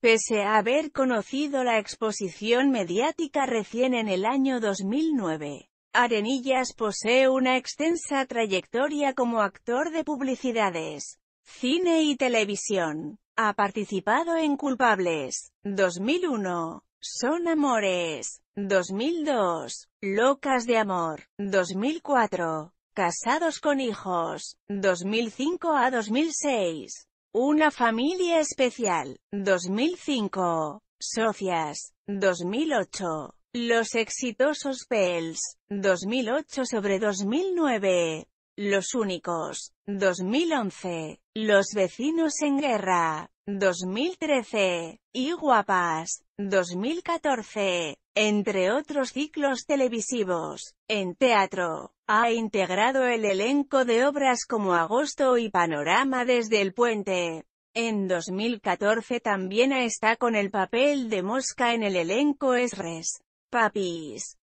Pese a haber conocido la exposición mediática recién en el año 2009, Arenillas posee una extensa trayectoria como actor de publicidades, cine y televisión. Ha participado en Culpables, 2001, Son Amores, 2002, Locas de Amor, 2004, Casados con Hijos, 2005 a 2006, una familia especial. 2005. Socias. 2008. Los exitosos PELS. 2008 sobre 2009. Los únicos. 2011. Los vecinos en guerra. 2013. Y guapas. 2014. Entre otros ciclos televisivos. En teatro. Ha integrado el elenco de obras como Agosto y Panorama desde el puente. En 2014 también está con el papel de Mosca en el elenco Esres. Papis.